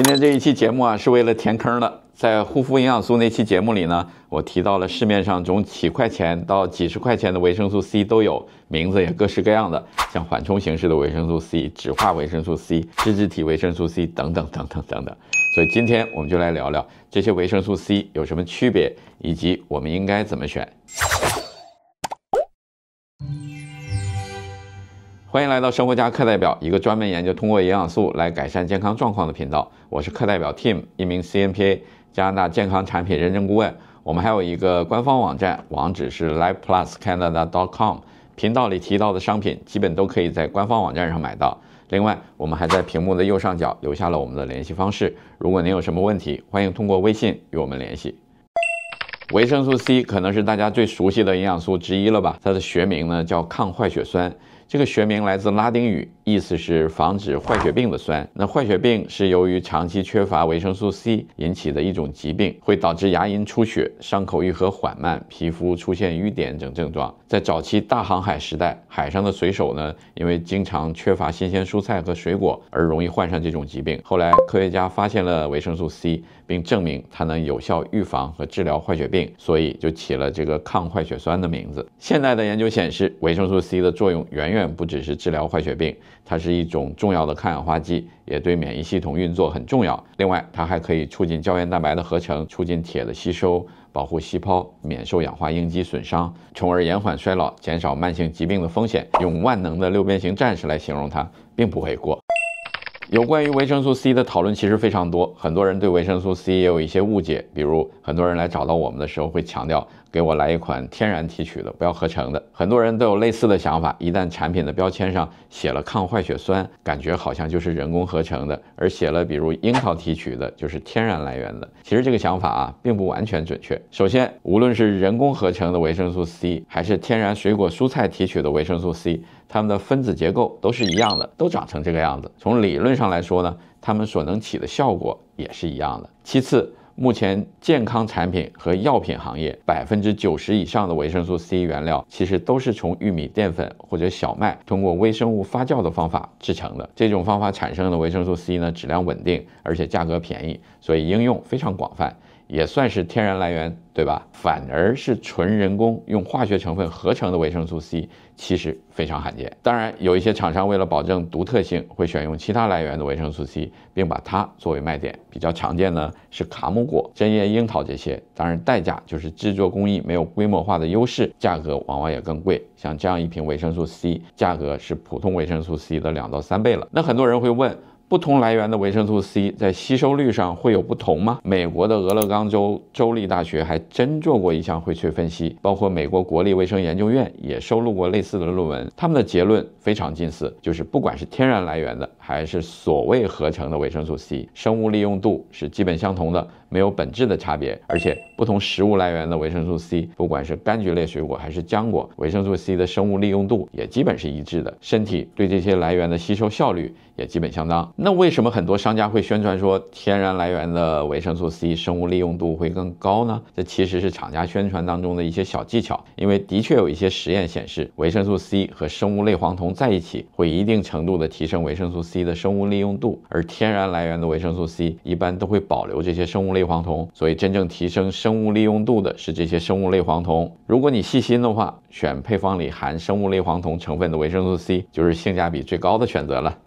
今天这一期节目啊，是为了填坑的。在护肤营养素那期节目里呢，我提到了市面上从几块钱到几十块钱的维生素 C 都有，名字也各式各样的，像缓冲形式的维生素 C、酯化维生素 C、脂质体维生素 C 等等等等等等。所以今天我们就来聊聊这些维生素 C 有什么区别，以及我们应该怎么选。欢迎来到生活家课代表，一个专门研究通过营养素来改善健康状况的频道。我是课代表 Tim，一名 CNPA 加拿大健康产品认证顾问。我们还有一个官方网站，网址是 lifepluscanada.com。频道里提到的商品基本都可以在官方网站上买到。另外，我们还在屏幕的右上角留下了我们的联系方式。如果您有什么问题，欢迎通过微信与我们联系。维生素 C 可能是大家最熟悉的营养素之一了吧？它的学名呢叫抗坏血酸。这个学名来自拉丁语。意思是防止坏血病的酸。那坏血病是由于长期缺乏维生素 C 引起的一种疾病，会导致牙龈出血、伤口愈合缓慢、皮肤出现瘀点等症状。在早期大航海时代，海上的水手呢，因为经常缺乏新鲜蔬菜和水果，而容易患上这种疾病。后来科学家发现了维生素 C，并证明它能有效预防和治疗坏血病，所以就起了这个抗坏血酸的名字。现代的研究显示，维生素 C 的作用远远不只是治疗坏血病。它是一种重要的抗氧化剂，也对免疫系统运作很重要。另外，它还可以促进胶原蛋白的合成，促进铁的吸收，保护细胞免受氧化应激损伤，从而延缓衰老，减少慢性疾病的风险。用万能的六边形战士来形容它，并不为过。有关于维生素 C 的讨论其实非常多，很多人对维生素 C 也有一些误解。比如，很多人来找到我们的时候会强调，给我来一款天然提取的，不要合成的。很多人都有类似的想法，一旦产品的标签上写了抗坏血酸，感觉好像就是人工合成的；而写了比如樱桃提取的，就是天然来源的。其实这个想法啊，并不完全准确。首先，无论是人工合成的维生素 C，还是天然水果蔬菜提取的维生素 C。它们的分子结构都是一样的，都长成这个样子。从理论上来说呢，它们所能起的效果也是一样的。其次，目前健康产品和药品行业百分之九十以上的维生素 C 原料，其实都是从玉米淀粉或者小麦通过微生物发酵的方法制成的。这种方法产生的维生素 C 呢，质量稳定，而且价格便宜，所以应用非常广泛。也算是天然来源，对吧？反而是纯人工用化学成分合成的维生素 C，其实非常罕见。当然，有一些厂商为了保证独特性，会选用其他来源的维生素 C，并把它作为卖点。比较常见呢是卡姆果、针叶樱桃这些，当然，代价就是制作工艺没有规模化的优势，价格往往也更贵。像这样一瓶维生素 C，价格是普通维生素 C 的两到三倍了。那很多人会问。不同来源的维生素 C 在吸收率上会有不同吗？美国的俄勒冈州州立大学还真做过一项荟萃分析，包括美国国立卫生研究院也收录过类似的论文，他们的结论非常近似，就是不管是天然来源的。还是所谓合成的维生素 C，生物利用度是基本相同的，没有本质的差别。而且不同食物来源的维生素 C，不管是柑橘类水果还是浆果，维生素 C 的生物利用度也基本是一致的，身体对这些来源的吸收效率也基本相当。那为什么很多商家会宣传说天然来源的维生素 C 生物利用度会更高呢？这其实是厂家宣传当中的一些小技巧。因为的确有一些实验显示，维生素 C 和生物类黄酮在一起会一定程度的提升维生素 C。的生物利用度，而天然来源的维生素 C 一般都会保留这些生物类黄酮，所以真正提升生物利用度的是这些生物类黄酮。如果你细心的话，选配方里含生物类黄酮成分的维生素 C，就是性价比最高的选择了。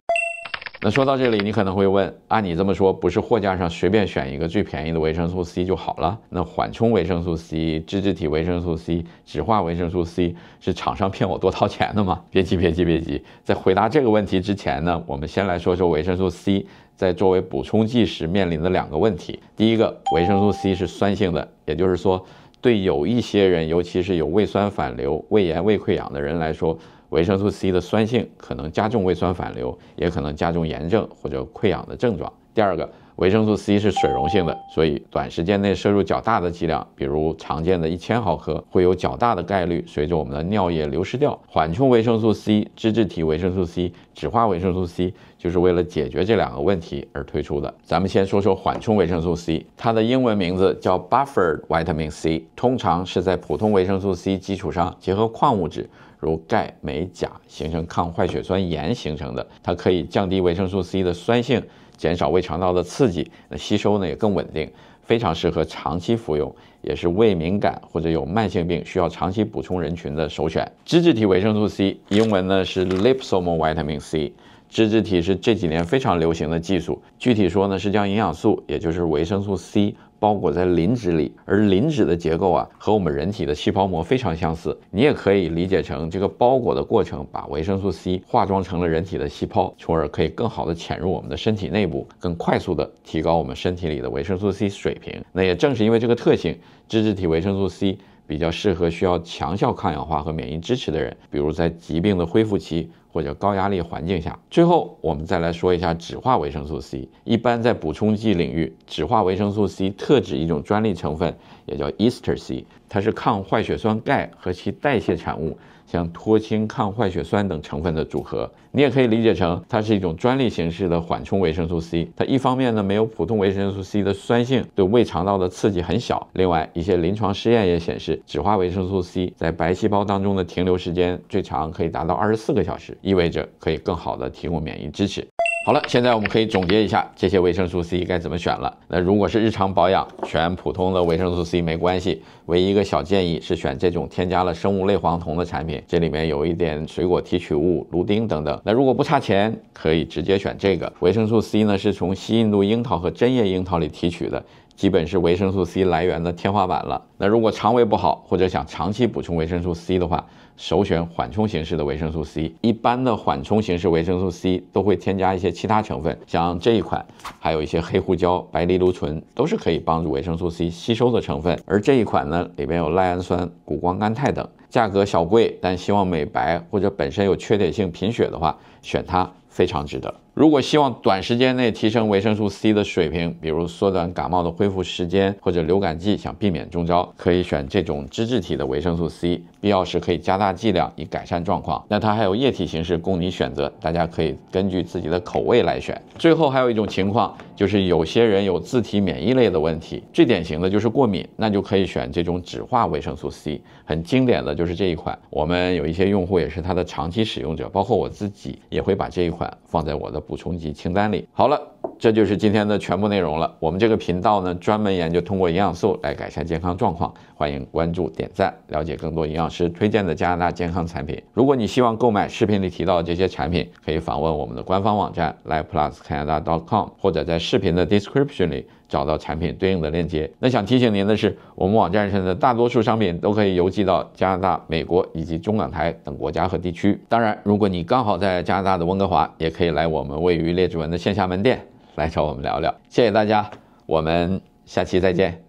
那说到这里，你可能会问：按你这么说，不是货架上随便选一个最便宜的维生素 C 就好了？那缓冲维生素 C、脂质体维生素 C、酯化维生素 C 是厂商骗我多掏钱的吗？别急，别急，别急。在回答这个问题之前呢，我们先来说说维生素 C 在作为补充剂时面临的两个问题。第一个，维生素 C 是酸性的，也就是说，对有一些人，尤其是有胃酸反流、胃炎、胃溃疡的人来说，维生素 C 的酸性可能加重胃酸反流，也可能加重炎症或者溃疡的症状。第二个，维生素 C 是水溶性的，所以短时间内摄入较大的剂量，比如常见的一千毫克，会有较大的概率随着我们的尿液流失掉。缓冲维生素 C、脂质体维生素 C、酯化维生素 C，就是为了解决这两个问题而推出的。咱们先说说缓冲维生素 C，它的英文名字叫 Buffered Vitamin C，通常是在普通维生素 C 基础上结合矿物质。如钙镁钾形成抗坏血酸盐形成的，它可以降低维生素 C 的酸性，减少胃肠道的刺激，那吸收呢也更稳定，非常适合长期服用，也是胃敏感或者有慢性病需要长期补充人群的首选。脂质体维生素 C，英文呢是 liposomal vitamin C，脂质体是这几年非常流行的技术，具体说呢是将营养素，也就是维生素 C。包裹在磷脂里，而磷脂的结构啊，和我们人体的细胞膜非常相似。你也可以理解成这个包裹的过程，把维生素 C 化妆成了人体的细胞，从而可以更好的潜入我们的身体内部，更快速的提高我们身体里的维生素 C 水平。那也正是因为这个特性，脂质体维生素 C 比较适合需要强效抗氧化和免疫支持的人，比如在疾病的恢复期。或者高压力环境下，最后我们再来说一下酯化维生素 C。一般在补充剂领域，酯化维生素 C 特指一种专利成分，也叫 Ester C，它是抗坏血酸钙和其代谢产物。像脱氢抗坏血酸等成分的组合，你也可以理解成它是一种专利形式的缓冲维生素 C。它一方面呢没有普通维生素 C 的酸性，对胃肠道的刺激很小；另外，一些临床试验也显示，酯化维生素 C 在白细胞当中的停留时间最长，可以达到二十四个小时，意味着可以更好的提供免疫支持。好了，现在我们可以总结一下这些维生素 C 该怎么选了。那如果是日常保养，选普通的维生素 C 没关系。唯一一个小建议是选这种添加了生物类黄酮的产品，这里面有一点水果提取物、芦丁等等。那如果不差钱，可以直接选这个维生素 C 呢，是从西印度樱桃和针叶樱桃里提取的。基本是维生素 C 来源的天花板了。那如果肠胃不好或者想长期补充维生素 C 的话，首选缓冲形式的维生素 C。一般的缓冲形式维生素 C 都会添加一些其他成分，像这一款，还有一些黑胡椒、白藜芦醇，都是可以帮助维生素 C 吸收的成分。而这一款呢，里边有赖氨酸、谷胱甘肽等。价格小贵，但希望美白或者本身有缺铁性贫血的话，选它非常值得。如果希望短时间内提升维生素 C 的水平，比如缩短感冒的恢复时间或者流感季想避免中招，可以选这种脂质体的维生素 C，必要时可以加大剂量以改善状况。那它还有液体形式供你选择，大家可以根据自己的口味来选。最后还有一种情况，就是有些人有自体免疫类的问题，最典型的就是过敏，那就可以选这种酯化维生素 C，很经典的就是这一款。我们有一些用户也是它的长期使用者，包括我自己也会把这一款放在我的。补充进清单里。好了。这就是今天的全部内容了。我们这个频道呢，专门研究通过营养素来改善健康状况。欢迎关注、点赞，了解更多营养师推荐的加拿大健康产品。如果你希望购买视频里提到这些产品，可以访问我们的官方网站 LifePlusCanada.com，或者在视频的 description 里找到产品对应的链接。那想提醒您的是，我们网站上的大多数商品都可以邮寄到加拿大、美国以及中港台等国家和地区。当然，如果你刚好在加拿大的温哥华，也可以来我们位于列治文的线下门店。来找我们聊聊，谢谢大家，我们下期再见。